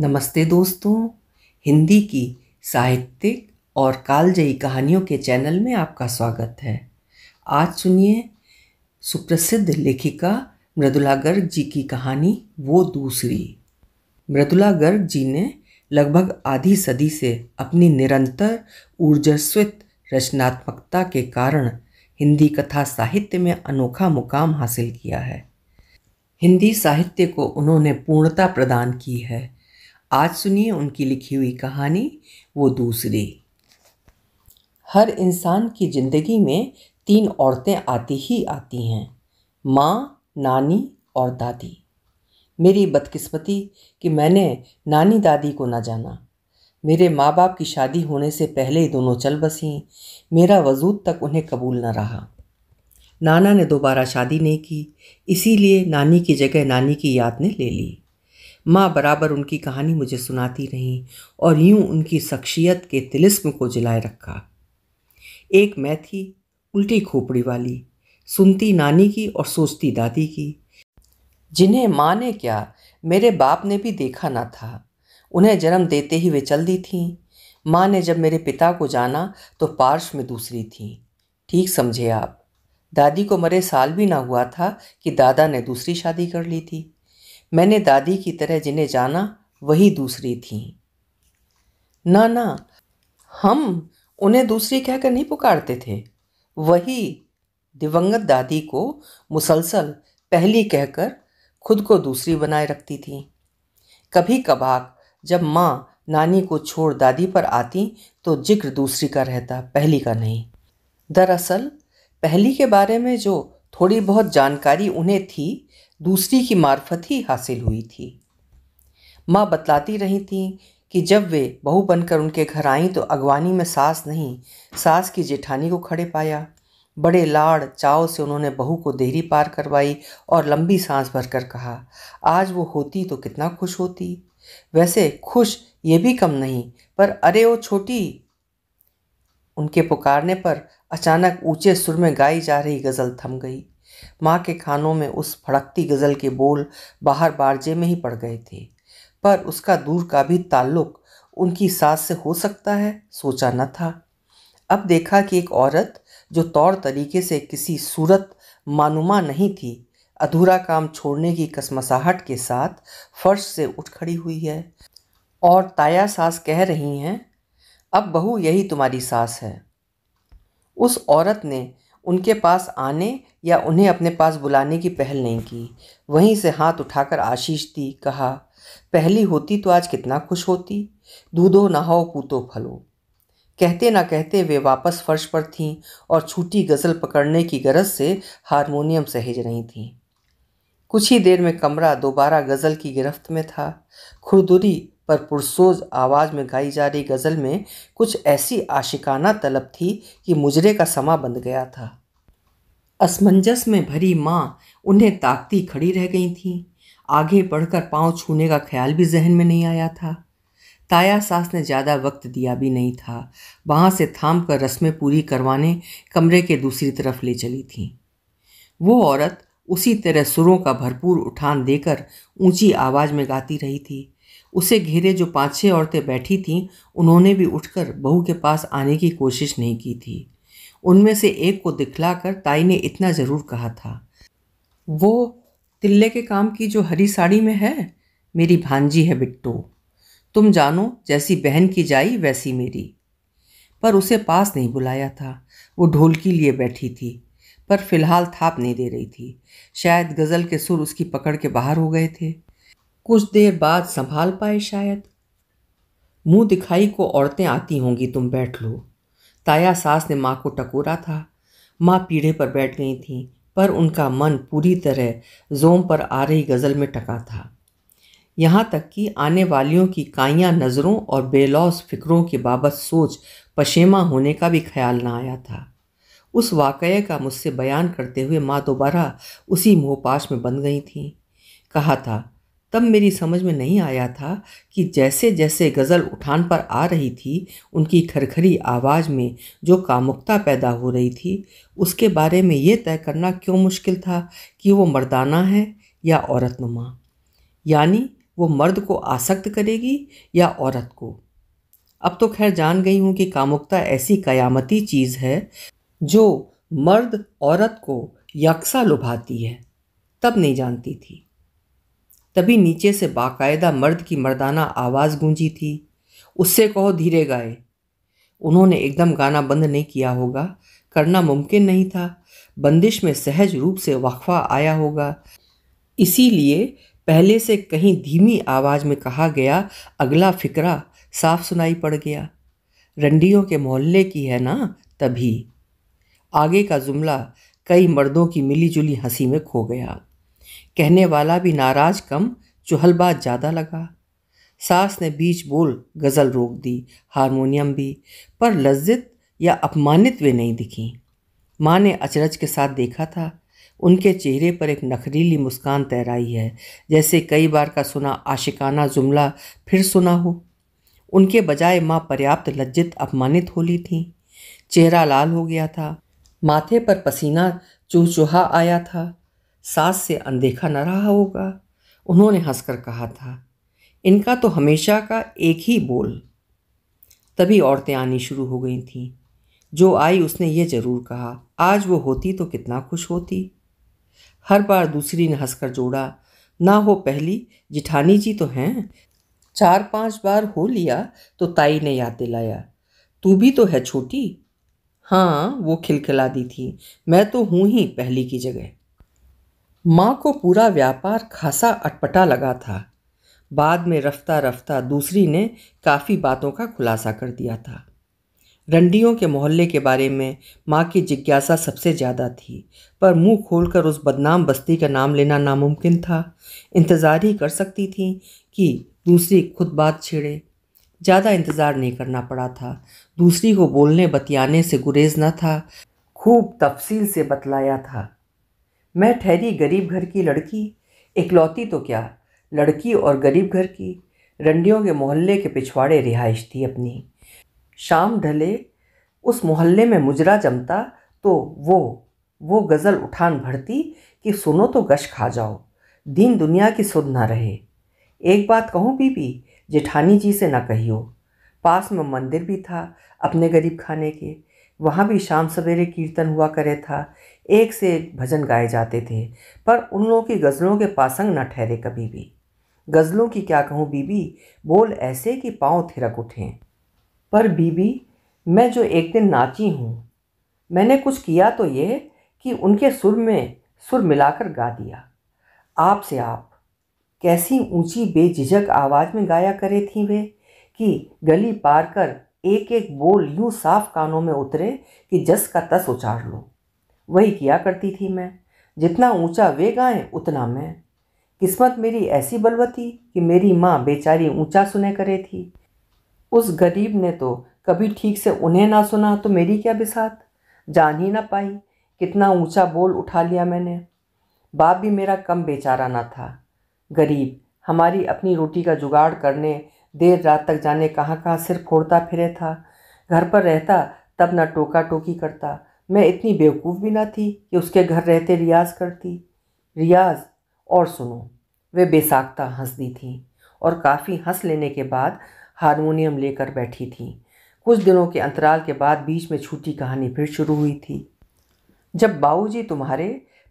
नमस्ते दोस्तों हिंदी की साहित्यिक और कालजयी कहानियों के चैनल में आपका स्वागत है आज सुनिए सुप्रसिद्ध लेखिका मृदुला गर्ग जी की कहानी वो दूसरी मृदुला गर्ग जी ने लगभग आधी सदी से अपनी निरंतर ऊर्जस्वित रचनात्मकता के कारण हिंदी कथा साहित्य में अनोखा मुकाम हासिल किया है हिंदी साहित्य को उन्होंने पूर्णता प्रदान की है आज सुनिए उनकी लिखी हुई कहानी वो दूसरी हर इंसान की ज़िंदगी में तीन औरतें आती ही आती हैं माँ नानी और दादी मेरी बदकिस्मती कि मैंने नानी दादी को ना जाना मेरे माँ बाप की शादी होने से पहले ही दोनों चल बसीं मेरा वजूद तक उन्हें कबूल न रहा नाना ने दोबारा शादी नहीं की इसीलिए नानी की जगह नानी की याद ने ले ली माँ बराबर उनकी कहानी मुझे सुनाती रहीं और यूं उनकी शख्सियत के तिलिस्म को जलाए रखा एक मैं थी उल्टी खोपड़ी वाली सुनती नानी की और सोचती दादी की जिन्हें माँ ने क्या मेरे बाप ने भी देखा ना था उन्हें जन्म देते ही वे चल दी थीं माँ ने जब मेरे पिता को जाना तो पार्श में दूसरी थी ठीक समझे आप दादी को मरे साल भी ना हुआ था कि दादा ने दूसरी शादी कर ली थी मैंने दादी की तरह जिन्हें जाना वही दूसरी थी ना ना हम उन्हें दूसरी कहकर नहीं पुकारते थे वही दिवंगत दादी को मुसलसल पहली कहकर खुद को दूसरी बनाए रखती थी कभी कभार जब माँ नानी को छोड़ दादी पर आती तो जिक्र दूसरी का रहता पहली का नहीं दरअसल पहली के बारे में जो थोड़ी बहुत जानकारी उन्हें थी दूसरी की मार्फत ही हासिल हुई थी माँ बतलाती रही थी कि जब वे बहू बनकर उनके घर आईं तो अगवानी में सास नहीं सास की जेठानी को खड़े पाया बड़े लाड़ चाव से उन्होंने बहू को देहरी पार करवाई और लंबी सांस भरकर कहा आज वो होती तो कितना खुश होती वैसे खुश ये भी कम नहीं पर अरे वो छोटी उनके पुकारने पर अचानक ऊंचे सुर में गाई जा रही गज़ल थम गई माँ के खानों में उस फड़कती गज़ल के बोल बाहर बारजे में ही पड़ गए थे पर उसका दूर का भी ताल्लुक उनकी सास से हो सकता है सोचा न था अब देखा कि एक औरत जो तौर तरीके से किसी सूरत मानुमा नहीं थी अधूरा काम छोड़ने की कसमसाहट के साथ फर्श से उठ खड़ी हुई है और ताया सास कह रही हैं अब बहू यही तुम्हारी सास है उस औरत ने उनके पास आने या उन्हें अपने पास बुलाने की पहल नहीं की वहीं से हाथ उठाकर आशीष दी कहा पहली होती तो आज कितना खुश होती दूधो नहाओ पूतो फलो कहते ना कहते वे वापस फर्श पर थीं और छूटी गज़ल पकड़ने की गरज से हारमोनियम सहेज रही थीं कुछ ही देर में कमरा दोबारा गज़ल की गिरफ्त में था खुरदुरी पर पुरसोज आवाज़ में गाई जा रही गज़ल में कुछ ऐसी आशिकाना तलब थी कि मुजरे का समा बंध गया था असमंजस में भरी माँ उन्हें ताकती खड़ी रह गई थी आगे बढ़कर पाँव छूने का ख्याल भी जहन में नहीं आया था ताया सास ने ज़्यादा वक्त दिया भी नहीं था वहाँ से थाम कर रस्में पूरी करवाने कमरे के दूसरी तरफ ले चली थीं वो औरत उसी तरह सुरों का भरपूर उठान देकर ऊंची आवाज़ में गाती रही थी उसे घेरे जो पाँच छः औरतें बैठी थीं उन्होंने भी उठकर बहू के पास आने की कोशिश नहीं की थी उनमें से एक को दिखलाकर ताई ने इतना ज़रूर कहा था वो तिल्ले के काम की जो हरी साड़ी में है मेरी भांजी है बिट्टो तुम जानो जैसी बहन की जाई वैसी मेरी पर उसे पास नहीं बुलाया था वो ढोलकी लिए बैठी थी पर फिलहाल थाप नहीं दे रही थी शायद गज़ल के सुर उसकी पकड़ के बाहर हो गए थे कुछ देर बाद संभाल पाए शायद मुंह दिखाई को औरतें आती होंगी तुम बैठ लो ताया सास ने माँ को टकोरा था माँ पीढ़े पर बैठ गई थी पर उनका मन पूरी तरह जोम पर आ रही गज़ल में टका था यहाँ तक कि आने वालियों की काइयाँ नज़रों और बेलौस फिक्रों के बाबत सोच पशेमा होने का भी ख्याल ना आया था उस वाकये का मुझसे बयान करते हुए माँ दोबारा उसी मोहपाश में बन गई थी कहा था तब मेरी समझ में नहीं आया था कि जैसे जैसे गज़ल उठान पर आ रही थी उनकी खरखरी आवाज़ में जो कामुकता पैदा हो रही थी उसके बारे में ये तय करना क्यों मुश्किल था कि वो मर्दाना है या औरत नुमा यानी वो मर्द को आसक्त करेगी या औरत को अब तो खैर जान गई हूँ कि कामुकता ऐसी कयामती चीज़ है जो मर्द औरत को यकसा लुभाती है तब नहीं जानती थी तभी नीचे से बाकायदा मर्द की मर्दाना आवाज़ गूंजी थी उससे कहो धीरे गाए उन्होंने एकदम गाना बंद नहीं किया होगा करना मुमकिन नहीं था बंदिश में सहज रूप से वक्फा आया होगा इसीलिए पहले से कहीं धीमी आवाज़ में कहा गया अगला फिकरा साफ सुनाई पड़ गया रंडियों के मोहल्ले की है ना तभी आगे का जुमला कई मर्दों की मिलीजुली हंसी में खो गया कहने वाला भी नाराज कम चुहलबाज ज़्यादा लगा सास ने बीच बोल गज़ल रोक दी हारमोनियम भी पर लज्जित या अपमानित वे नहीं दिखीं माँ ने अचरज के साथ देखा था उनके चेहरे पर एक नखरीली मुस्कान तैराई है जैसे कई बार का सुना आशिकाना जुमला फिर सुना हो उनके बजाय माँ पर्याप्त लज्जित अपमानित हो ली थी चेहरा लाल हो गया था माथे पर पसीना चूचूहा आया था सास से अनदेखा न रहा होगा उन्होंने हंसकर कहा था इनका तो हमेशा का एक ही बोल तभी औरतें आनी शुरू हो गई थीं जो आई उसने ये जरूर कहा आज वो होती तो कितना खुश होती हर बार दूसरी ने हंसकर जोड़ा ना हो पहली जिठानी जी तो हैं चार पांच बार हो लिया तो ताई ने याद दिलाया तू भी तो है छोटी हाँ वो खिलखिला दी थी मैं तो हूँ ही पहली की जगह माँ को पूरा व्यापार खासा अटपटा लगा था बाद में रफ्ता रफ्ता दूसरी ने काफ़ी बातों का खुलासा कर दिया था रंडियों के मोहल्ले के बारे में माँ की जिज्ञासा सबसे ज़्यादा थी पर मुंह खोलकर उस बदनाम बस्ती का नाम लेना नामुमकिन था इंतज़ार ही कर सकती थी कि दूसरी खुद बात छेड़े ज़्यादा इंतज़ार नहीं करना पड़ा था दूसरी को बोलने बतियाने से गुरेज न था खूब तफसील से बतलाया था मैं ठहरी गरीब घर की लड़की इकलौती तो क्या लड़की और गरीब घर की रंडियों के मोहल्ले के पिछवाड़े रिहाइश थी अपनी शाम ढले उस मोहल्ले में मुजरा जमता तो वो वो गज़ल उठान भरती कि सुनो तो गश खा जाओ दीन दुनिया की सुध ना रहे एक बात कहूँ बीबी जेठानी जी से ना कहियो पास में मंदिर भी था अपने गरीब खाने के वहाँ भी शाम सवेरे कीर्तन हुआ करे था एक से एक भजन गाए जाते थे पर उन लोगों की गज़लों के पासंग न ठहरे कभी भी गज़लों की क्या कहूँ बीबी बोल ऐसे कि पाँव थिरक उठें पर बीबी मैं जो एक दिन नाची हूँ मैंने कुछ किया तो ये कि उनके सुर में सुर मिलाकर गा दिया आप से आप कैसी ऊंची बेझिझक आवाज़ में गाया करे थी वे कि गली पार कर एक एक बोल यूं साफ कानों में उतरे कि जस का तस उचार लो वही किया करती थी मैं जितना ऊंचा वे गाएं उतना मैं किस्मत मेरी ऐसी बलवती कि मेरी माँ बेचारी ऊंचा सुने करे थी उस गरीब ने तो कभी ठीक से उन्हें ना सुना तो मेरी क्या बिसात जान ही ना पाई कितना ऊंचा बोल उठा लिया मैंने बाप भी मेरा कम बेचारा ना था गरीब हमारी अपनी रोटी का जुगाड़ करने देर रात तक जाने कहाँ कहाँ सिर फोड़ता फिरे था घर पर रहता तब ना टोका टोकी करता मैं इतनी बेवकूफ़ भी ना थी कि उसके घर रहते रियाज करती रियाज और सुनो वे बेसाख्ता हंस दी थी और काफ़ी हंस लेने के बाद हारमोनियम लेकर बैठी थी कुछ दिनों के अंतराल के बाद बीच में छूटी कहानी फिर शुरू हुई थी जब बाबूजी तुम्हारे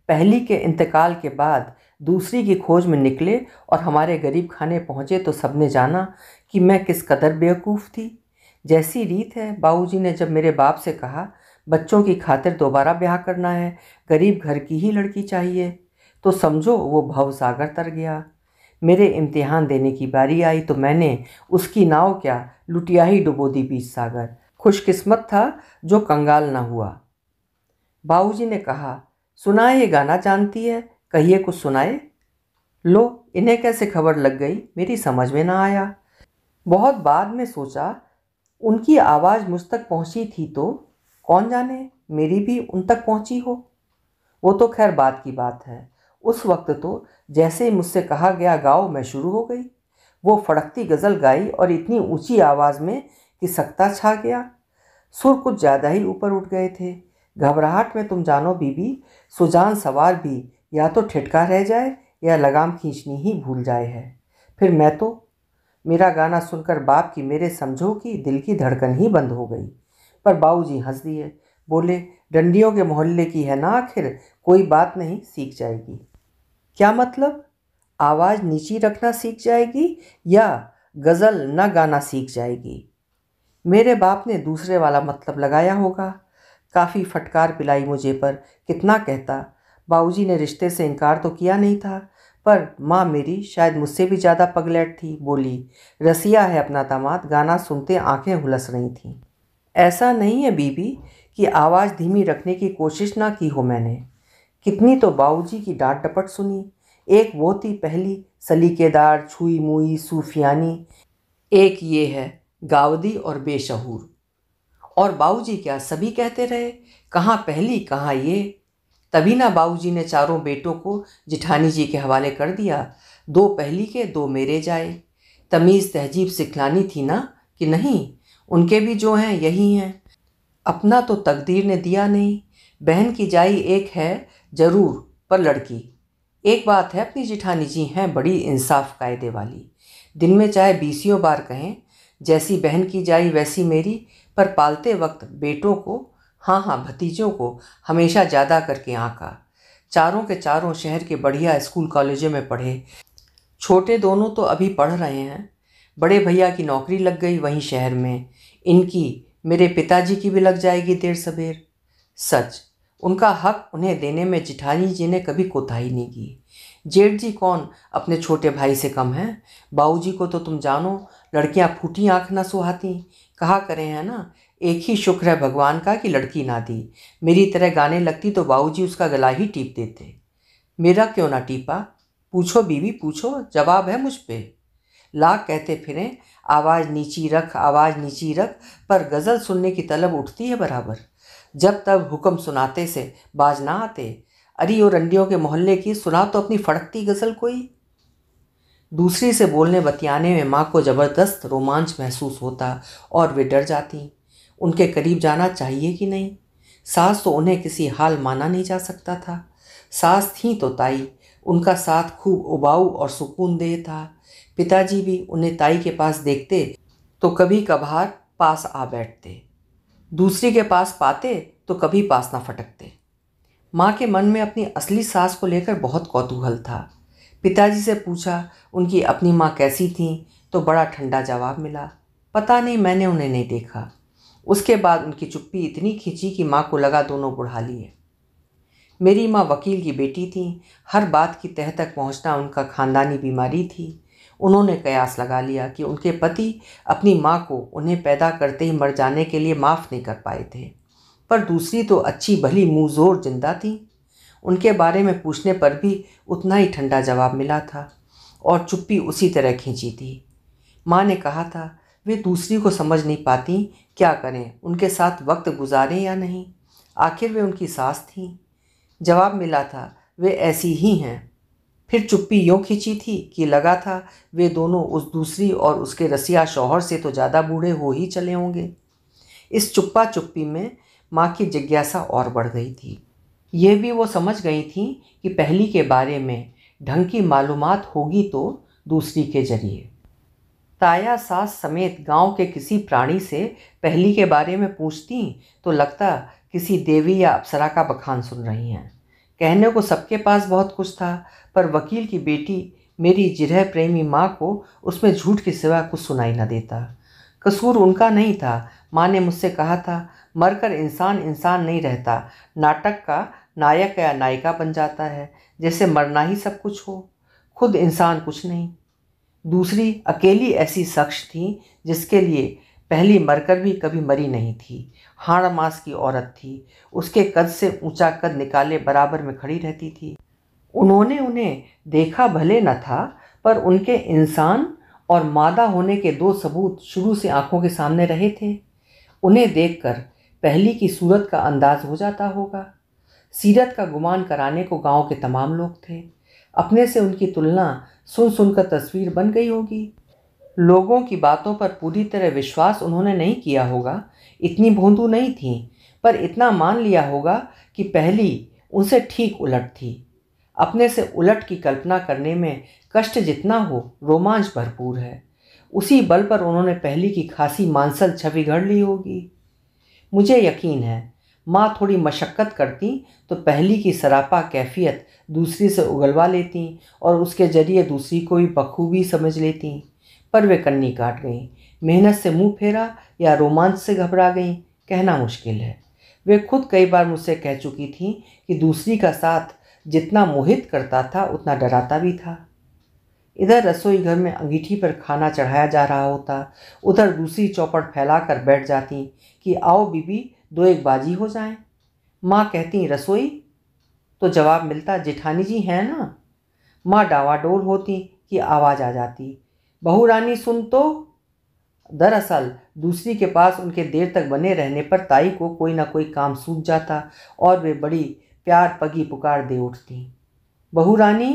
पहली के इंतकाल के बाद दूसरी की खोज में निकले और हमारे गरीब खाने पहुँचे तो सबने जाना कि मैं किस कदर बेवकूफ़ थी जैसी रीत है बाबूजी ने जब मेरे बाप से कहा बच्चों की खातिर दोबारा ब्याह करना है गरीब घर की ही लड़की चाहिए तो समझो वो भव सागर तर गया मेरे इम्तिहान देने की बारी आई तो मैंने उसकी नाव क्या लुटिया ही डुबो दी बीच सागर खुशकिस्मत था जो कंगाल ना हुआ बाबूजी ने कहा सुना ये गाना जानती है कहिए कुछ सुनाए लो इन्हें कैसे खबर लग गई मेरी समझ में ना आया बहुत बाद में सोचा उनकी आवाज़ मुझ तक पहुंची थी तो कौन जाने मेरी भी उन तक पहुंची हो वो तो खैर बात की बात है उस वक्त तो जैसे ही मुझसे कहा गया गाओ मैं शुरू हो गई वो फड़कती गज़ल गाई और इतनी ऊंची आवाज़ में कि सकता छा गया सुर कुछ ज़्यादा ही ऊपर उठ गए थे घबराहट में तुम जानो बीबी सुजान सवार भी या तो ठिटका रह जाए या लगाम खींचनी ही भूल जाए है फिर मैं तो मेरा गाना सुनकर बाप की मेरे समझो कि दिल की धड़कन ही बंद हो गई पर जी हंस दिए बोले डंडियों के मोहल्ले की है ना आखिर कोई बात नहीं सीख जाएगी क्या मतलब आवाज़ नीची रखना सीख जाएगी या गज़ल न गाना सीख जाएगी मेरे बाप ने दूसरे वाला मतलब लगाया होगा काफ़ी फटकार पिलाई मुझे पर कितना कहता बाऊजी ने रिश्ते से इनकार तो किया नहीं था पर माँ मेरी शायद मुझसे भी ज़्यादा पगलेट थी बोली रसिया है अपना दामाद गाना सुनते आंखें हुलस रही थीं ऐसा नहीं है बीबी कि आवाज़ धीमी रखने की कोशिश ना की हो मैंने कितनी तो बाबूजी की डांट डपट सुनी एक वो थी पहली सलीकेदार छुई मुई सूफियानी एक ये है गावदी और बेशहूर और बाबूजी क्या सभी कहते रहे कहाँ पहली कहाँ ये तभी ना बाबूजी ने चारों बेटों को जिठानी जी के हवाले कर दिया दो पहली के दो मेरे जाए तमीज़ तहजीब सिखलानी थी ना कि नहीं उनके भी जो हैं यही हैं अपना तो तकदीर ने दिया नहीं बहन की जाई एक है जरूर पर लड़की एक बात है अपनी जिठानी जी हैं बड़ी इंसाफ कायदे वाली दिन में चाहे बीसियों बार कहें जैसी बहन की जाई वैसी मेरी पर पालते वक्त बेटों को हाँ हाँ भतीजों को हमेशा ज़्यादा करके आँखा चारों के चारों शहर के बढ़िया स्कूल कॉलेजों में पढ़े छोटे दोनों तो अभी पढ़ रहे हैं बड़े भैया की नौकरी लग गई वहीं शहर में इनकी मेरे पिताजी की भी लग जाएगी देर सवेर सच उनका हक उन्हें देने में जिठानी जी ने कभी कोताही नहीं की जेठ जी कौन अपने छोटे भाई से कम हैं जी को तो तुम जानो लड़कियां फूटी आँख ना सुहाती कहा करें है ना एक ही शुक्र है भगवान का कि लड़की ना दी मेरी तरह गाने लगती तो बाबूजी उसका गला ही टीप देते मेरा क्यों ना टीपा पूछो बीवी पूछो जवाब है मुझ पर लाख कहते फिरें आवाज़ नीची रख आवाज़ नीची रख पर गज़ल सुनने की तलब उठती है बराबर जब तब हुक्म सुनाते से बाज ना आते अरी और रंडियों के मोहल्ले की सुना तो अपनी फड़कती गज़ल कोई दूसरी से बोलने बतियाने में माँ को ज़बरदस्त रोमांच महसूस होता और वे डर जाती उनके करीब जाना चाहिए कि नहीं सास तो उन्हें किसी हाल माना नहीं जा सकता था सास थी तो ताई उनका साथ खूब उबाऊ और सुकून देह था पिताजी भी उन्हें ताई के पास देखते तो कभी कभार पास आ बैठते दूसरी के पास पाते तो कभी पास ना फटकते माँ के मन में अपनी असली सास को लेकर बहुत कौतूहल था पिताजी से पूछा उनकी अपनी माँ कैसी थी तो बड़ा ठंडा जवाब मिला पता नहीं मैंने उन्हें नहीं देखा उसके बाद उनकी चुप्पी इतनी खिंची कि माँ को लगा दोनों बुढ़ा लिए मेरी माँ वकील की बेटी थी हर बात की तह तक पहुँचना उनका ख़ानदानी बीमारी थी उन्होंने कयास लगा लिया कि उनके पति अपनी माँ को उन्हें पैदा करते ही मर जाने के लिए माफ़ नहीं कर पाए थे पर दूसरी तो अच्छी भली मुँह जिंदा थी उनके बारे में पूछने पर भी उतना ही ठंडा जवाब मिला था और चुप्पी उसी तरह खींची थी माँ ने कहा था वे दूसरी को समझ नहीं पाती क्या करें उनके साथ वक्त गुजारें या नहीं आखिर वे उनकी सास थी जवाब मिला था वे ऐसी ही हैं फिर चुप्पी यों खींची थी कि लगा था वे दोनों उस दूसरी और उसके रसिया शौहर से तो ज़्यादा बूढ़े हो ही चले होंगे इस चुप्पा चुप्पी में माँ की जिज्ञासा और बढ़ गई थी यह भी वो समझ गई थी कि पहली के बारे में ढंग की मालूम होगी तो दूसरी के जरिए ताया सास समेत गांव के किसी प्राणी से पहली के बारे में पूछती तो लगता किसी देवी या अप्सरा का बखान सुन रही हैं कहने को सबके पास बहुत कुछ था पर वकील की बेटी मेरी जिरह प्रेमी माँ को उसमें झूठ के सिवा कुछ सुनाई न देता कसूर उनका नहीं था माँ ने मुझसे कहा था मरकर इंसान इंसान नहीं रहता नाटक का नायक या नायिका बन जाता है जैसे मरना ही सब कुछ हो खुद इंसान कुछ नहीं दूसरी अकेली ऐसी शख्स थी जिसके लिए पहली मरकर भी कभी मरी नहीं थी हाड़ मास की औरत थी उसके कद से ऊंचा कद निकाले बराबर में खड़ी रहती थी उन्होंने उन्हें देखा भले न था पर उनके इंसान और मादा होने के दो सबूत शुरू से आंखों के सामने रहे थे उन्हें देखकर पहली की सूरत का अंदाज हो जाता होगा सीरत का गुमान कराने को गांव के तमाम लोग थे अपने से उनकी तुलना सुन सुनकर तस्वीर बन गई होगी लोगों की बातों पर पूरी तरह विश्वास उन्होंने नहीं किया होगा इतनी भोंदू नहीं थीं पर इतना मान लिया होगा कि पहली उनसे ठीक उलट थी अपने से उलट की कल्पना करने में कष्ट जितना हो रोमांच भरपूर है उसी बल पर उन्होंने पहली की खासी मांसल छवि गढ़ ली होगी मुझे यकीन है माँ थोड़ी मशक्क़त करती तो पहली की सरापा कैफियत दूसरी से उगलवा लेती और उसके ज़रिए दूसरी को भी बखूबी समझ लेती पर वे कन्नी काट गईं मेहनत से मुंह फेरा या रोमांच से घबरा गईं कहना मुश्किल है वे खुद कई बार मुझसे कह चुकी थीं कि दूसरी का साथ जितना मोहित करता था उतना डराता भी था इधर रसोई घर में अंगीठी पर खाना चढ़ाया जा रहा होता उधर दूसरी चौपड़ फैला कर बैठ जाती कि आओ बीबी दो एक बाजी हो जाए माँ कहती रसोई तो जवाब मिलता जेठानी जी हैं ना माँ डावाडोल होती कि आवाज़ आ जाती बहू रानी सुन तो दरअसल दूसरी के पास उनके देर तक बने रहने पर ताई को कोई ना कोई काम सूझ जाता और वे बड़ी प्यार पगी पुकार दे उठती बहू रानी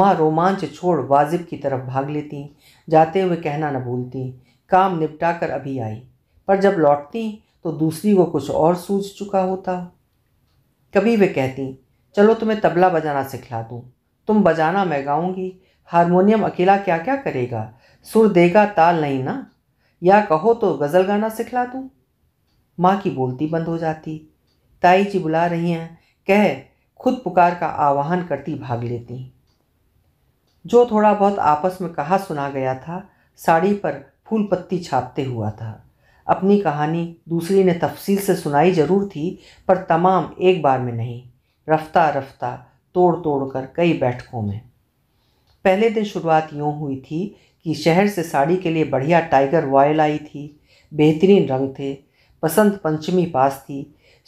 माँ रोमांच छोड़ वाजिब की तरफ भाग लेती जाते हुए कहना न भूलती काम निपटा कर अभी आई पर जब लौटती तो दूसरी को कुछ और सूझ चुका होता कभी वे कहती चलो तुम्हें तबला बजाना सिखला दूँ तुम बजाना मैं गाऊँगी हारमोनियम अकेला क्या क्या करेगा सुर देगा ताल नहीं ना या कहो तो गज़ल गाना सिखला दूँ माँ की बोलती बंद हो जाती ताई जी बुला रही हैं कह खुद पुकार का आवाहन करती भाग लेती जो थोड़ा बहुत आपस में कहा सुना गया था साड़ी पर फूल पत्ती छापते हुआ था अपनी कहानी दूसरी ने तफसील से सुनाई जरूर थी पर तमाम एक बार में नहीं रफ्ता रफ्ता तोड़ तोड़ कर कई बैठकों में पहले दिन शुरुआत यूँ हुई थी कि शहर से साड़ी के लिए बढ़िया टाइगर वॉयल आई थी बेहतरीन रंग थे बसंत पंचमी पास थी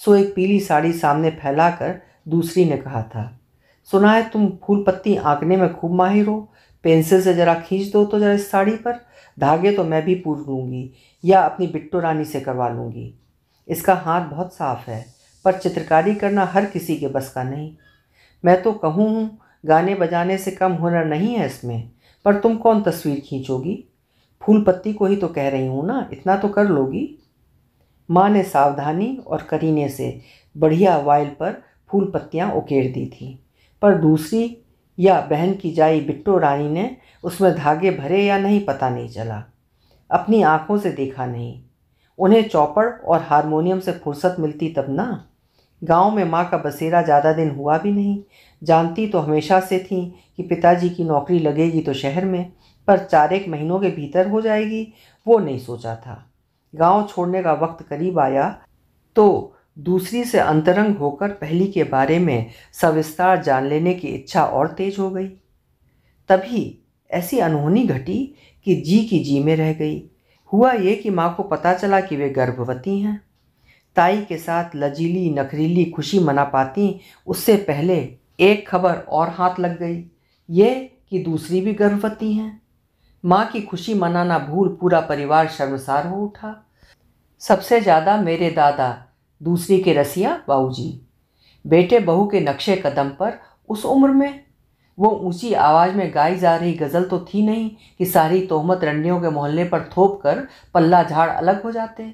सो एक पीली साड़ी सामने फैलाकर दूसरी ने कहा था सुना है तुम फूल पत्ती आंकने में खूब माहिर हो पेंसिल से ज़रा खींच दो तो ज़रा इस साड़ी पर धागे तो मैं भी पूर लूँगी या अपनी बिट्टो रानी से करवा लूँगी इसका हाथ बहुत साफ है पर चित्रकारी करना हर किसी के बस का नहीं मैं तो कहूँ गाने बजाने से कम हुनर नहीं है इसमें पर तुम कौन तस्वीर खींचोगी फूल पत्ती को ही तो कह रही हूँ ना इतना तो कर लोगी माँ ने सावधानी और करीने से बढ़िया वाइल पर फूल पत्तियाँ उकेर दी थी पर दूसरी या बहन की जाई बिट्टो रानी ने उसमें धागे भरे या नहीं पता नहीं चला अपनी आँखों से देखा नहीं उन्हें चौपड़ और हारमोनियम से फुर्सत मिलती तब ना गांव में माँ का बसेरा ज़्यादा दिन हुआ भी नहीं जानती तो हमेशा से थी कि पिताजी की नौकरी लगेगी तो शहर में पर चार एक महीनों के भीतर हो जाएगी वो नहीं सोचा था गांव छोड़ने का वक्त करीब आया तो दूसरी से अंतरंग होकर पहली के बारे में सविस्तार जान लेने की इच्छा और तेज हो गई तभी ऐसी अनहोनी घटी कि जी की जी में रह गई हुआ ये कि माँ को पता चला कि वे गर्भवती हैं ताई के साथ लजीली नखरीली खुशी मना पाती उससे पहले एक खबर और हाथ लग गई ये कि दूसरी भी गर्भवती हैं माँ की खुशी मनाना भूल पूरा परिवार शर्मसार हो उठा सबसे ज़्यादा मेरे दादा दूसरी के रसिया जी बेटे बहू के नक्शे कदम पर उस उम्र में वो ऊंची आवाज़ में गाई जा रही गज़ल तो थी नहीं कि सारी तोहमत रंडियों के मोहल्ले पर थोप कर पल्ला झाड़ अलग हो जाते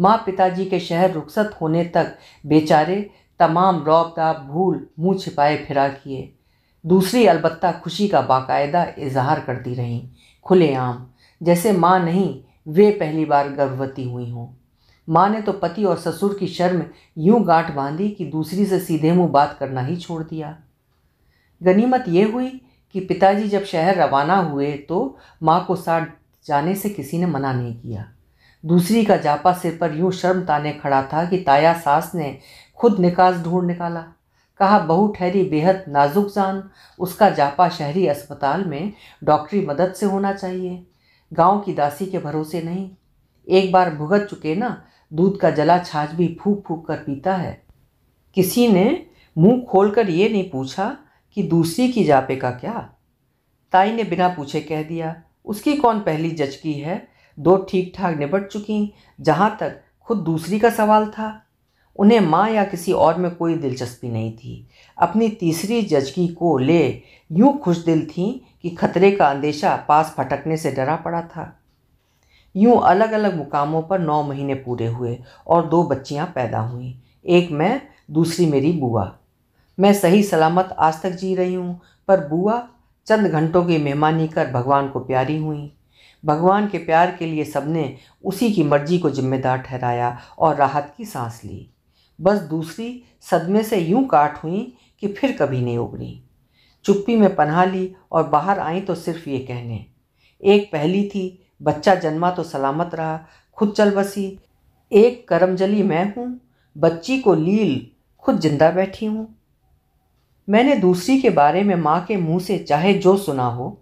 माँ पिताजी के शहर रुखसत होने तक बेचारे तमाम रौबदाब भूल मुँह छिपाए फिरा किए दूसरी अलबत्ता खुशी का बाकायदा इजहार करती रहीं खुलेआम जैसे माँ नहीं वे पहली बार गर्भवती हुई हों माँ ने तो पति और ससुर की शर्म यूं गांठ बांधी कि दूसरी से सीधे मुंह बात करना ही छोड़ दिया गनीमत ये हुई कि पिताजी जब शहर रवाना हुए तो माँ को साथ जाने से किसी ने मना नहीं किया दूसरी का जापा सिर पर यूं शर्म ताने खड़ा था कि ताया सास ने खुद निकास ढूंढ निकाला कहा बहू ठहरी बेहद नाजुक जान उसका जापा शहरी अस्पताल में डॉक्टरी मदद से होना चाहिए गांव की दासी के भरोसे नहीं एक बार भुगत चुके ना दूध का जला छाछ भी फूक फूक कर पीता है किसी ने मुंह खोलकर ये नहीं पूछा कि दूसरी की जापे का क्या ताई ने बिना पूछे कह दिया उसकी कौन पहली जचकी है दो ठीक ठाक निपट चुकी जहाँ तक खुद दूसरी का सवाल था उन्हें माँ या किसी और में कोई दिलचस्पी नहीं थी अपनी तीसरी जजगी को ले यूं खुश दिल थी कि खतरे का अंदेशा पास फटकने से डरा पड़ा था यूं अलग अलग मुकामों पर नौ महीने पूरे हुए और दो बच्चियाँ पैदा हुईं एक मैं दूसरी मेरी बुआ मैं सही सलामत आज तक जी रही हूँ पर बुआ चंद घंटों की मेहमानी कर भगवान को प्यारी हुई भगवान के प्यार के लिए सबने उसी की मर्जी को जिम्मेदार ठहराया और राहत की सांस ली बस दूसरी सदमे से यूं काट हुई कि फिर कभी नहीं उगड़ी चुप्पी में पन्हा ली और बाहर आई तो सिर्फ ये कहने एक पहली थी बच्चा जन्मा तो सलामत रहा खुद चल बसी एक करमजली मैं हूँ बच्ची को लील खुद जिंदा बैठी हूँ मैंने दूसरी के बारे में माँ के मुँह से चाहे जो सुना हो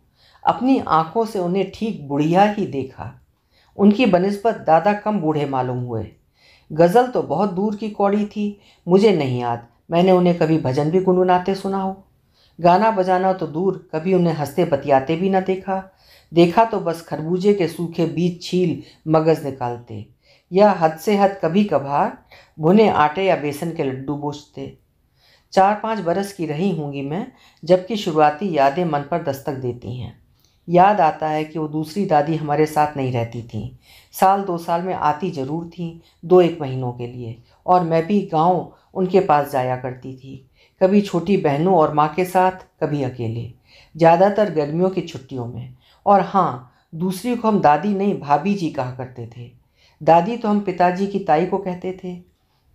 अपनी आंखों से उन्हें ठीक बुढ़िया ही देखा उनकी बनस्बत दादा कम बूढ़े मालूम हुए गज़ल तो बहुत दूर की कौड़ी थी मुझे नहीं याद मैंने उन्हें कभी भजन भी गुनगुनाते सुना हो गाना बजाना तो दूर कभी उन्हें हंसते बतियाते भी न देखा देखा तो बस खरबूजे के सूखे बीज छील मगज़ निकालते या हद से हद कभी कभार भुने आटे या बेसन के लड्डू बोझते चार पाँच बरस की रही होंगी मैं जबकि शुरुआती यादें मन पर दस्तक देती हैं याद आता है कि वो दूसरी दादी हमारे साथ नहीं रहती थी साल दो साल में आती ज़रूर थी दो एक महीनों के लिए और मैं भी गांव उनके पास जाया करती थी कभी छोटी बहनों और माँ के साथ कभी अकेले ज़्यादातर गर्मियों की छुट्टियों में और हाँ दूसरी को हम दादी नहीं भाभी जी कहा करते थे दादी तो हम पिताजी की ताई को कहते थे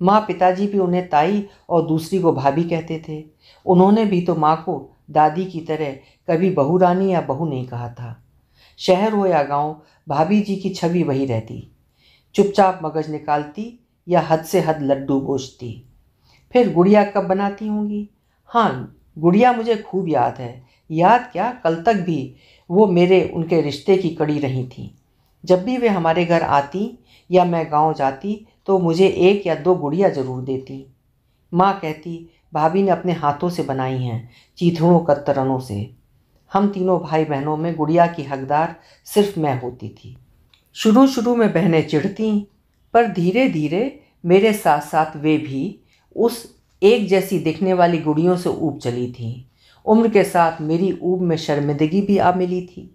माँ पिताजी भी उन्हें ताई और दूसरी को भाभी कहते थे उन्होंने भी तो माँ को दादी की तरह कभी बहू रानी या बहू नहीं कहा था शहर हो या गांव भाभी जी की छवि वही रहती चुपचाप मगज निकालती या हद से हद लड्डू बोझती फिर गुड़िया कब बनाती होंगी हाँ गुड़िया मुझे खूब याद है याद क्या कल तक भी वो मेरे उनके रिश्ते की कड़ी रही थी जब भी वे हमारे घर आती या मैं गांव जाती तो मुझे एक या दो गुड़िया ज़रूर देती माँ कहती भाभी ने अपने हाथों से बनाई हैं चीथड़ों कतरनों से हम तीनों भाई बहनों में गुड़िया की हकदार सिर्फ मैं होती थी शुरू शुरू में बहनें चिढ़ती पर धीरे धीरे मेरे साथ साथ वे भी उस एक जैसी दिखने वाली गुड़ियों से ऊब चली थीं उम्र के साथ मेरी ऊब में शर्मिंदगी भी आ मिली थी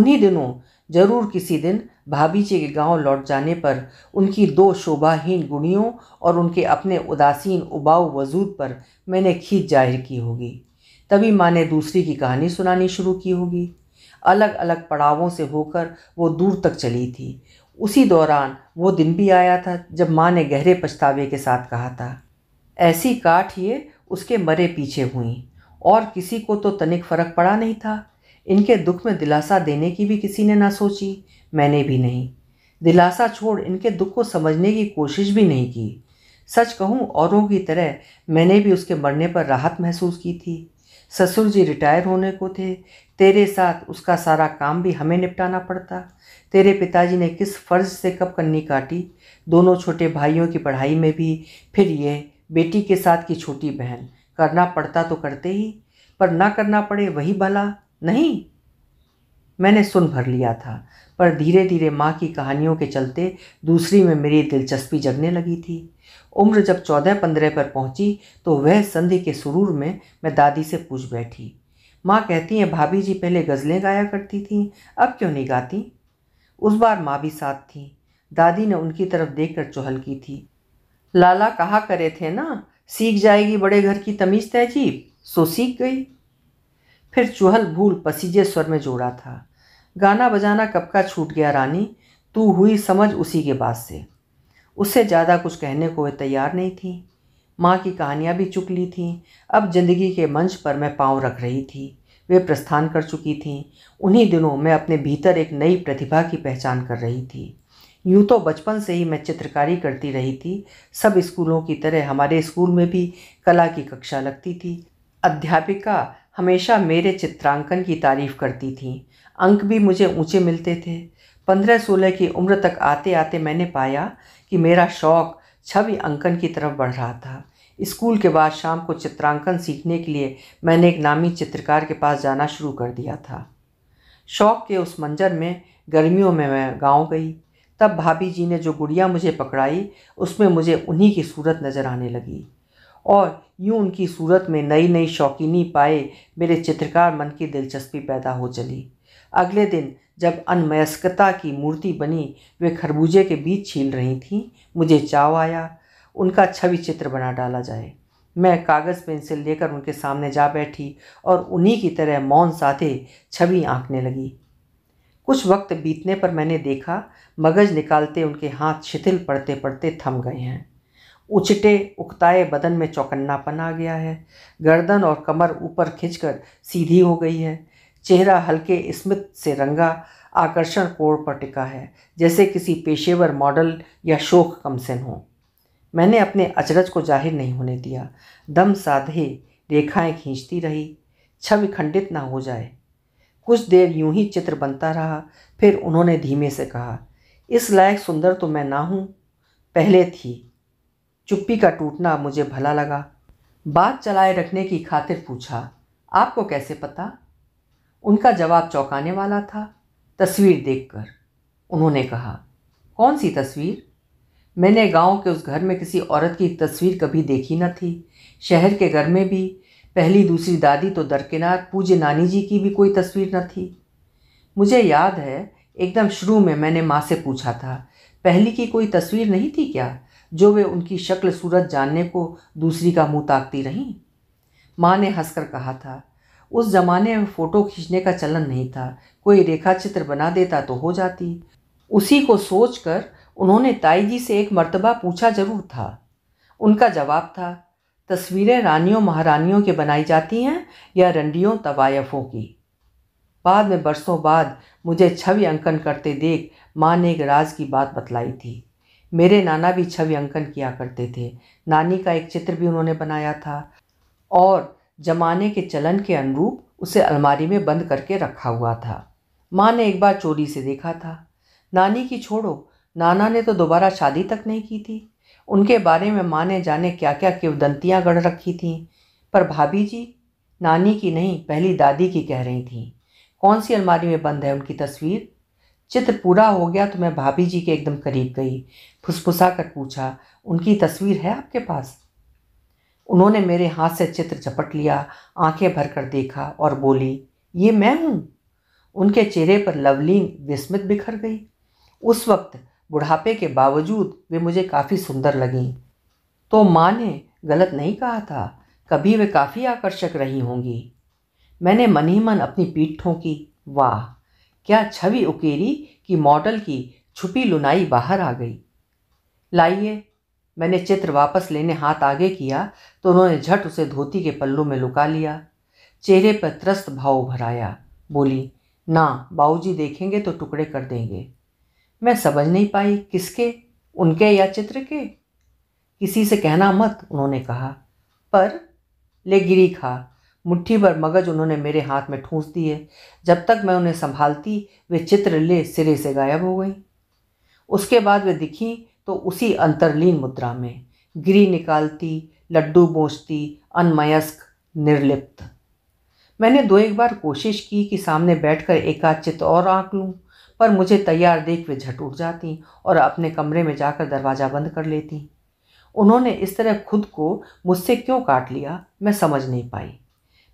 उन्हीं दिनों जरूर किसी दिन भाभीचे के गांव लौट जाने पर उनकी दो शोभाहीन गुड़ियों और उनके अपने उदासीन उबाऊ वजूद पर मैंने खींच जाहिर की होगी तभी माँ ने दूसरी की कहानी सुनानी शुरू की होगी अलग अलग पड़ावों से होकर वो दूर तक चली थी उसी दौरान वो दिन भी आया था जब माँ ने गहरे पछतावे के साथ कहा था ऐसी काठ ये उसके मरे पीछे हुई और किसी को तो तनिक फ़र्क पड़ा नहीं था इनके दुख में दिलासा देने की भी किसी ने ना सोची मैंने भी नहीं दिलासा छोड़ इनके दुख को समझने की कोशिश भी नहीं की सच कहूँ औरों की तरह मैंने भी उसके मरने पर राहत महसूस की थी ससुर जी रिटायर होने को थे तेरे साथ उसका सारा काम भी हमें निपटाना पड़ता तेरे पिताजी ने किस फ़र्ज से कब कन्नी काटी दोनों छोटे भाइयों की पढ़ाई में भी फिर ये बेटी के साथ की छोटी बहन करना पड़ता तो करते ही पर ना करना पड़े वही भला नहीं मैंने सुन भर लिया था पर धीरे धीरे माँ की कहानियों के चलते दूसरी में मेरी दिलचस्पी जगने लगी थी उम्र जब चौदह पंद्रह पर पहुंची तो वह संधि के सुरूर में मैं दादी से पूछ बैठी माँ कहती हैं भाभी जी पहले गज़लें गाया करती थीं अब क्यों नहीं गाती उस बार माँ भी साथ थी दादी ने उनकी तरफ देख कर चहल की थी लाला कहा करे थे ना सीख जाएगी बड़े घर की तमीज़ तहजीब सो सीख गई फिर चूहल भूल पसीजे स्वर में जोड़ा था गाना बजाना कब का छूट गया रानी तू हुई समझ उसी के बाद से उससे ज़्यादा कुछ कहने को वह तैयार नहीं थी माँ की कहानियाँ भी चुक ली थीं अब जिंदगी के मंच पर मैं पाँव रख रही थी वे प्रस्थान कर चुकी थीं उन्हीं दिनों मैं अपने भीतर एक नई प्रतिभा की पहचान कर रही थी यूँ तो बचपन से ही मैं चित्रकारी करती रही थी सब स्कूलों की तरह हमारे स्कूल में भी कला की कक्षा लगती थी अध्यापिका हमेशा मेरे चित्रांकन की तारीफ करती थी अंक भी मुझे ऊंचे मिलते थे पंद्रह सोलह की उम्र तक आते आते मैंने पाया कि मेरा शौक छवि अंकन की तरफ बढ़ रहा था स्कूल के बाद शाम को चित्रांकन सीखने के लिए मैंने एक नामी चित्रकार के पास जाना शुरू कर दिया था शौक के उस मंजर में गर्मियों में मैं गांव गई तब भाभी जी ने जो गुड़िया मुझे पकड़ाई उसमें मुझे उन्हीं की सूरत नज़र आने लगी और यूँ उनकी सूरत में नई नई शौकीनी पाए मेरे चित्रकार मन की दिलचस्पी पैदा हो चली अगले दिन जब अनमयस्कता की मूर्ति बनी वे खरबूजे के बीच छील रही थी मुझे चाव आया उनका छवि चित्र बना डाला जाए मैं कागज़ पेंसिल लेकर उनके सामने जा बैठी और उन्हीं की तरह मौन साधे छवि आंकने लगी कुछ वक्त बीतने पर मैंने देखा मगज निकालते उनके हाथ शिथिल पड़ते पड़ते थम गए हैं उचटे उकताए बदन में चौकन्नापन आ गया है गर्दन और कमर ऊपर खिंचकर सीधी हो गई है चेहरा हल्के स्मित से रंगा आकर्षण कोण पर टिका है जैसे किसी पेशेवर मॉडल या शोक कमसेन हो मैंने अपने अचरज को जाहिर नहीं होने दिया दम साधे रेखाएं खींचती रही छवि खंडित ना हो जाए कुछ देर यूं ही चित्र बनता रहा फिर उन्होंने धीमे से कहा इस लायक सुंदर तो मैं ना हूँ पहले थी चुप्पी का टूटना मुझे भला लगा बात चलाए रखने की खातिर पूछा आपको कैसे पता उनका जवाब चौंकाने वाला था तस्वीर देखकर उन्होंने कहा कौन सी तस्वीर मैंने गांव के उस घर में किसी औरत की तस्वीर कभी देखी न थी शहर के घर में भी पहली दूसरी दादी तो दरकिनार पूज्य नानी जी की भी कोई तस्वीर न थी मुझे याद है एकदम शुरू में मैंने माँ से पूछा था पहली की कोई तस्वीर नहीं थी क्या जो वे उनकी शक्ल सूरत जानने को दूसरी का मुँह ताकती रहीं माँ ने हंसकर कहा था उस ज़माने में फ़ोटो खींचने का चलन नहीं था कोई रेखा चित्र बना देता तो हो जाती उसी को सोच कर उन्होंने ताई जी से एक मर्तबा पूछा जरूर था उनका जवाब था तस्वीरें रानियों महारानियों के बनाई जाती हैं या रंडियों तवायफ़ों की बाद में बरसों बाद मुझे छवि अंकन करते देख माँ ने एक राज की बात बतलाई थी मेरे नाना भी छवि अंकन किया करते थे नानी का एक चित्र भी उन्होंने बनाया था और जमाने के चलन के अनुरूप उसे अलमारी में बंद करके रखा हुआ था माँ ने एक बार चोरी से देखा था नानी की छोड़ो नाना ने तो दोबारा शादी तक नहीं की थी उनके बारे में माँ ने जाने क्या क्या किवदंतियाँ गढ़ रखी थीं पर भाभी जी नानी की नहीं पहली दादी की कह रही थी कौन सी अलमारी में बंद है उनकी तस्वीर चित्र पूरा हो गया तो मैं भाभी जी के एकदम करीब गई फुसफुसा कर पूछा उनकी तस्वीर है आपके पास उन्होंने मेरे हाथ से चित्र झपट लिया आंखें भरकर देखा और बोली ये मैं हूँ उनके चेहरे पर लवलीन विस्मित बिखर गई उस वक्त बुढ़ापे के बावजूद वे मुझे काफ़ी सुंदर लगीं तो माँ ने गलत नहीं कहा था कभी वे काफ़ी आकर्षक रही होंगी मैंने मन ही मन अपनी पीठ ठोंकी वाह क्या छवि उकेरी कि मॉडल की छुपी लुनाई बाहर आ गई लाइए मैंने चित्र वापस लेने हाथ आगे किया तो उन्होंने झट उसे धोती के पल्लू में लुका लिया चेहरे पर त्रस्त भाव भराया बोली ना बाबूजी देखेंगे तो टुकड़े कर देंगे मैं समझ नहीं पाई किसके उनके या चित्र के किसी से कहना मत उन्होंने कहा पर ले गिरी खा मुट्ठी भर मगज उन्होंने मेरे हाथ में ठूंस दिए जब तक मैं उन्हें संभालती वे चित्र ले सिरे से गायब हो गई उसके बाद वे दिखी तो उसी अंतरलीन मुद्रा में गिरी निकालती लड्डू बोझती अनमयस्क निर्लिप्त मैंने दो एक बार कोशिश की कि सामने बैठकर एकाध चित्त और आँख लूँ पर मुझे तैयार देख वे झट उठ जाती और अपने कमरे में जाकर दरवाज़ा बंद कर लेती उन्होंने इस तरह खुद को मुझसे क्यों काट लिया मैं समझ नहीं पाई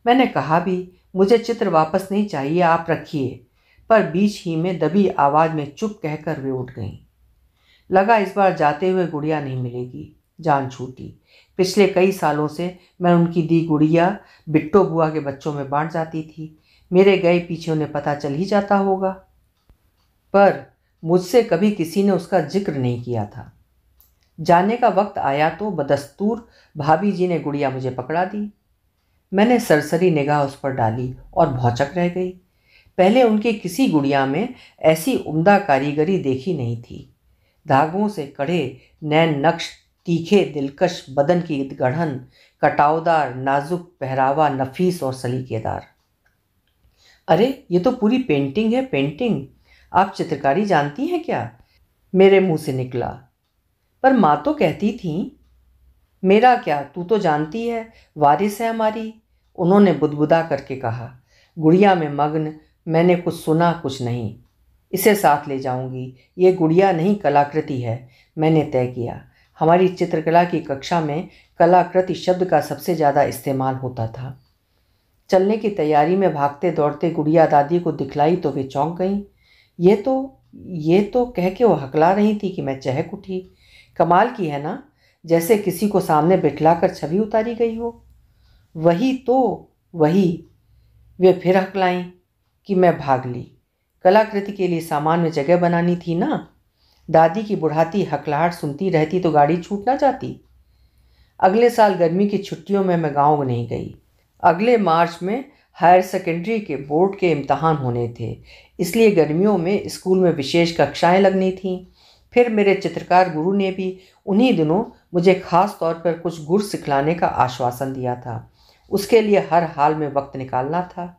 मैंने कहा भी मुझे चित्र वापस नहीं चाहिए आप रखिए पर बीच ही में दबी आवाज़ में चुप कहकर वे उठ गईं लगा इस बार जाते हुए गुड़िया नहीं मिलेगी जान छूटी पिछले कई सालों से मैं उनकी दी गुड़िया बिट्टो बुआ के बच्चों में बांट जाती थी मेरे गए पीछे उन्हें पता चल ही जाता होगा पर मुझसे कभी किसी ने उसका जिक्र नहीं किया था जाने का वक्त आया तो बदस्तूर भाभी जी ने गुड़िया मुझे पकड़ा दी मैंने सरसरी निगाह उस पर डाली और भौचक रह गई पहले उनकी किसी गुड़िया में ऐसी उम्दा कारीगरी देखी नहीं थी धागों से कढ़े नैन नक्श तीखे दिलकश बदन की गढ़न कटावदार नाजुक पहरावा नफीस और सलीकेदार अरे ये तो पूरी पेंटिंग है पेंटिंग आप चित्रकारी जानती हैं क्या मेरे मुंह से निकला पर माँ तो कहती थी मेरा क्या तू तो जानती है वारिस है हमारी उन्होंने बुदबुदा करके कहा गुड़िया में मग्न मैंने कुछ सुना कुछ नहीं इसे साथ ले जाऊंगी ये गुड़िया नहीं कलाकृति है मैंने तय किया हमारी चित्रकला की कक्षा में कलाकृति शब्द का सबसे ज़्यादा इस्तेमाल होता था चलने की तैयारी में भागते दौड़ते गुड़िया दादी को दिखलाई तो वे चौंक गईं ये तो ये तो कह के वो हकला रही थी कि मैं चहक उठी कमाल की है ना जैसे किसी को सामने बिठला छवि उतारी गई हो वही तो वही वे फिर हकलाएं कि मैं भाग ली कलाकृति के लिए सामान में जगह बनानी थी ना दादी की बुढ़ाती हकलाहट सुनती रहती तो गाड़ी छूट ना जाती अगले साल गर्मी की छुट्टियों में मैं गांव नहीं गई अगले मार्च में हायर सेकेंडरी के बोर्ड के इम्तहान होने थे इसलिए गर्मियों में स्कूल में विशेष कक्षाएं लगनी थीं फिर मेरे चित्रकार गुरु ने भी उन्हीं दिनों मुझे खास तौर पर कुछ गुर सिखलाने का आश्वासन दिया था उसके लिए हर हाल में वक्त निकालना था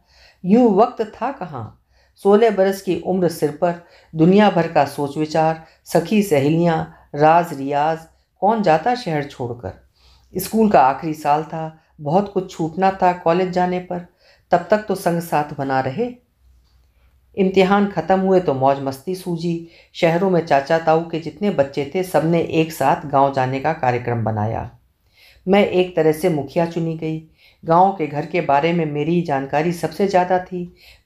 यूँ वक्त था कहाँ सोलह बरस की उम्र सिर पर दुनिया भर का सोच विचार सखी सहेलियाँ राज रियाज कौन जाता शहर छोड़कर स्कूल का आखिरी साल था बहुत कुछ छूटना था कॉलेज जाने पर तब तक तो संग साथ बना रहे इम्तिहान ख़त्म हुए तो मौज मस्ती सूझी शहरों में चाचा ताऊ के जितने बच्चे थे सबने एक साथ गांव जाने का कार्यक्रम बनाया मैं एक तरह से मुखिया चुनी गई गांव के घर के बारे में मेरी जानकारी सबसे ज़्यादा थी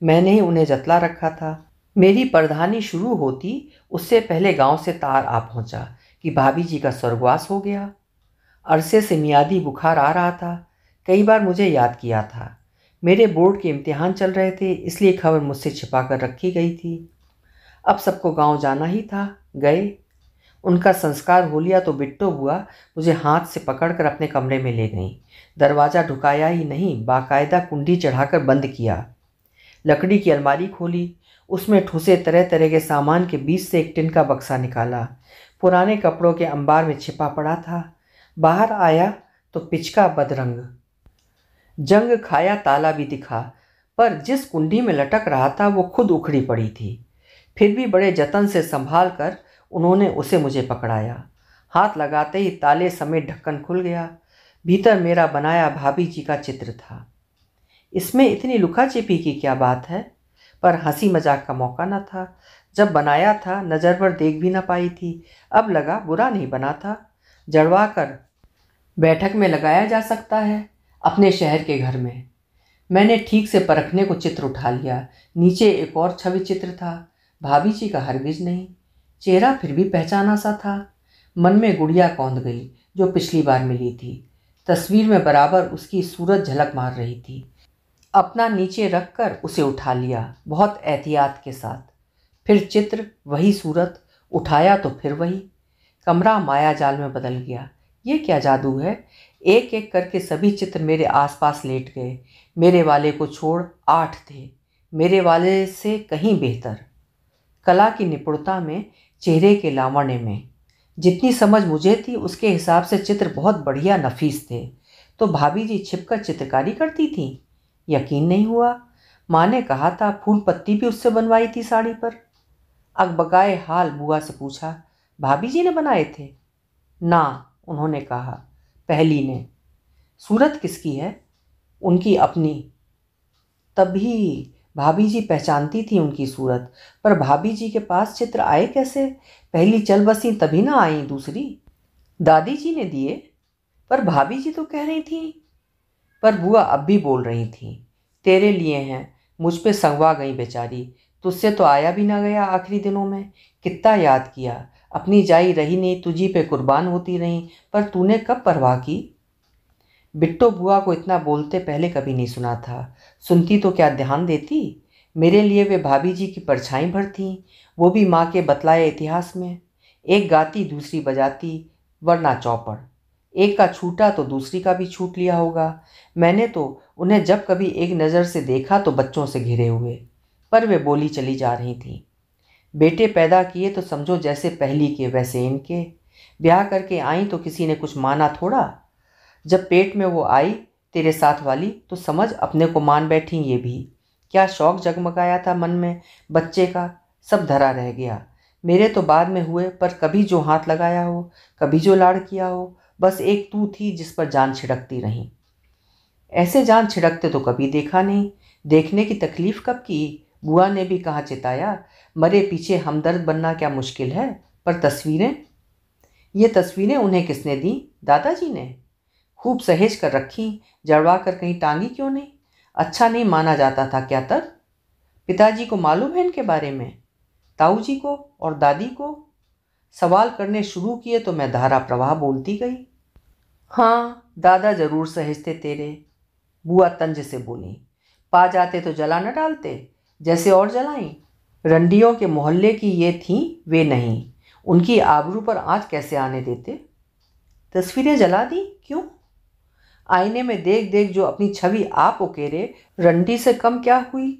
मैंने ही उन्हें जतला रखा था मेरी प्रधानी शुरू होती उससे पहले गांव से तार आ पहुंचा कि भाभी जी का स्वर्गवास हो गया अरसे से मियादी बुखार आ रहा था कई बार मुझे याद किया था मेरे बोर्ड के इम्तिहान चल रहे थे इसलिए खबर मुझसे छिपा कर रखी गई थी अब सबको गांव जाना ही था गए उनका संस्कार हो लिया तो बिट्टो बुआ मुझे हाथ से पकड़कर अपने कमरे में ले गई दरवाज़ा ढुकाया ही नहीं बाकायदा कुंडी चढ़ाकर बंद किया लकड़ी की अलमारी खोली उसमें ठूसे तरह तरह के सामान के बीच से एक टिन का बक्सा निकाला पुराने कपड़ों के अंबार में छिपा पड़ा था बाहर आया तो पिचका बदरंग जंग खाया ताला भी दिखा पर जिस कुंडी में लटक रहा था वो खुद उखड़ी पड़ी थी फिर भी बड़े जतन से संभाल कर उन्होंने उसे मुझे पकड़ाया हाथ लगाते ही ताले समेत ढक्कन खुल गया भीतर मेरा बनाया भाभी जी का चित्र था इसमें इतनी लुका छिपी की क्या बात है पर हंसी मजाक का मौका न था जब बनाया था नज़र पर देख भी ना पाई थी अब लगा बुरा नहीं बना था जड़वा कर बैठक में लगाया जा सकता है अपने शहर के घर में मैंने ठीक से परखने को चित्र उठा लिया नीचे एक और छवि चित्र था भाभी जी का हरगिज नहीं चेहरा फिर भी पहचाना सा था मन में गुड़िया कौंध गई जो पिछली बार मिली थी तस्वीर में बराबर उसकी सूरत झलक मार रही थी अपना नीचे रख कर उसे उठा लिया बहुत एहतियात के साथ फिर चित्र वही सूरत उठाया तो फिर वही कमरा माया जाल में बदल गया ये क्या जादू है एक एक करके सभी चित्र मेरे आसपास लेट गए मेरे वाले को छोड़ आठ थे मेरे वाले से कहीं बेहतर कला की निपुणता में चेहरे के लावण्य में जितनी समझ मुझे थी उसके हिसाब से चित्र बहुत बढ़िया नफीस थे तो भाभी जी छिपकर चित्रकारी करती थी यकीन नहीं हुआ माँ ने कहा था फूल पत्ती भी उससे बनवाई थी साड़ी पर अकबकाए हाल बुआ से पूछा भाभी जी ने बनाए थे ना उन्होंने कहा पहली ने सूरत किसकी है उनकी अपनी तभी भाभी जी पहचानती थी उनकी सूरत पर भाभी जी के पास चित्र आए कैसे पहली चल बसी तभी ना आई दूसरी दादी जी ने दिए पर भाभी जी तो कह रही थी पर बुआ अब भी बोल रही थी तेरे लिए हैं मुझ पे संगवा गई बेचारी तुझसे तो आया भी ना गया आखिरी दिनों में कितना याद किया अपनी जाई रही नहीं तुझी पे कुर्बान होती रहीं पर तूने कब परवाह की बिट्टो बुआ को इतना बोलते पहले कभी नहीं सुना था सुनती तो क्या ध्यान देती मेरे लिए वे भाभी जी की परछाई भर थी वो भी माँ के बतलाए इतिहास में एक गाती दूसरी बजाती वरना चौपड़ एक का छूटा तो दूसरी का भी छूट लिया होगा मैंने तो उन्हें जब कभी एक नज़र से देखा तो बच्चों से घिरे हुए पर वे बोली चली जा रही थीं बेटे पैदा किए तो समझो जैसे पहली के वैसे इनके ब्याह करके आई तो किसी ने कुछ माना थोड़ा जब पेट में वो आई तेरे साथ वाली तो समझ अपने को मान बैठी ये भी क्या शौक जगमगाया था मन में बच्चे का सब धरा रह गया मेरे तो बाद में हुए पर कभी जो हाथ लगाया हो कभी जो लाड़ किया हो बस एक तू थी जिस पर जान छिड़कती रहीं ऐसे जान छिड़कते तो कभी देखा नहीं देखने की तकलीफ़ कब की बुआ ने भी कहा चिताया मरे पीछे हमदर्द बनना क्या मुश्किल है पर तस्वीरें ये तस्वीरें उन्हें किसने दी दादाजी ने खूब सहेज कर रखी जड़वा कर कहीं टांगी क्यों नहीं अच्छा नहीं माना जाता था क्या तब पिताजी को मालूम है इनके बारे में ताऊ जी को और दादी को सवाल करने शुरू किए तो मैं धारा प्रवाह बोलती गई हाँ दादा जरूर सहेजते तेरे बुआ तंज से बोली पा जाते तो जला न डालते जैसे और जलाएं रंडियों के मोहल्ले की ये थी वे नहीं उनकी आबरू पर आँच कैसे आने देते तस्वीरें जला दी क्यों आईने में देख देख जो अपनी छवि आप उकेरे रंडी से कम क्या हुई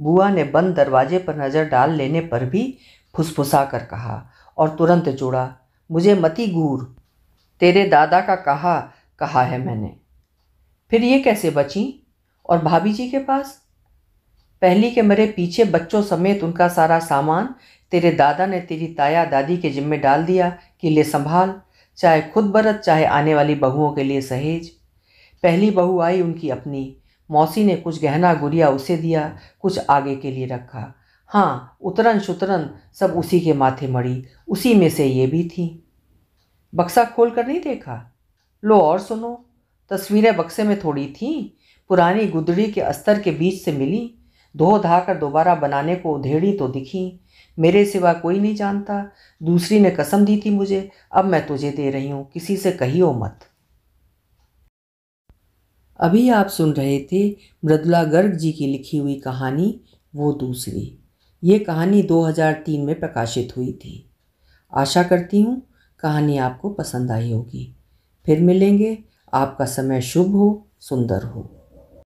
बुआ ने बंद दरवाजे पर नज़र डाल लेने पर भी फुसफुसा कर कहा और तुरंत जोड़ा मुझे मती गूर तेरे दादा का कहा कहा है मैंने फिर ये कैसे बची और भाभी जी के पास पहली के मरे पीछे बच्चों समेत उनका सारा सामान तेरे दादा ने तेरी ताया दादी के जिम्मे डाल दिया कि ले संभाल चाहे खुद बरत चाहे आने वाली बहुओं के लिए सहेज पहली बहू आई उनकी अपनी मौसी ने कुछ गहना गुड़िया उसे दिया कुछ आगे के लिए रखा हाँ उतरन शुतरन सब उसी के माथे मड़ी उसी में से ये भी थी बक्सा खोल कर नहीं देखा लो और सुनो तस्वीरें बक्से में थोड़ी थीं पुरानी गुदड़ी के अस्तर के बीच से मिली धो धा कर दोबारा बनाने को उधेड़ी तो दिखी मेरे सिवा कोई नहीं जानता दूसरी ने कसम दी थी मुझे अब मैं तुझे दे रही हूँ किसी से कही हो मत अभी आप सुन रहे थे मृदुला गर्ग जी की लिखी हुई कहानी वो दूसरी ये कहानी 2003 में प्रकाशित हुई थी आशा करती हूँ कहानी आपको पसंद आई होगी फिर मिलेंगे आपका समय शुभ हो सुंदर हो